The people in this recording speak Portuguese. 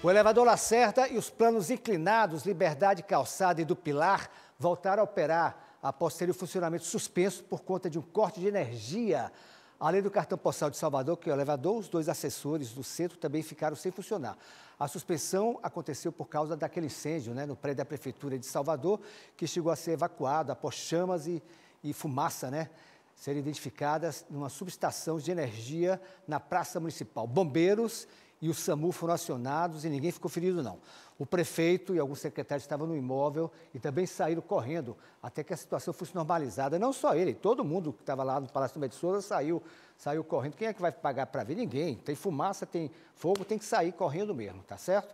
O elevador Lacerda e os planos inclinados Liberdade Calçada e do Pilar voltaram a operar após ter o funcionamento suspenso por conta de um corte de energia. Além do cartão postal de Salvador, que é o elevador, os dois assessores do centro também ficaram sem funcionar. A suspensão aconteceu por causa daquele incêndio né, no prédio da Prefeitura de Salvador, que chegou a ser evacuado após chamas e, e fumaça, né? serem identificadas numa subestação de energia na Praça Municipal. Bombeiros e o SAMU foram acionados e ninguém ficou ferido, não. O prefeito e alguns secretários estavam no imóvel e também saíram correndo até que a situação fosse normalizada. Não só ele, todo mundo que estava lá no Palácio do Médio Souza saiu, saiu correndo. Quem é que vai pagar para ver? Ninguém. Tem fumaça, tem fogo, tem que sair correndo mesmo, tá certo?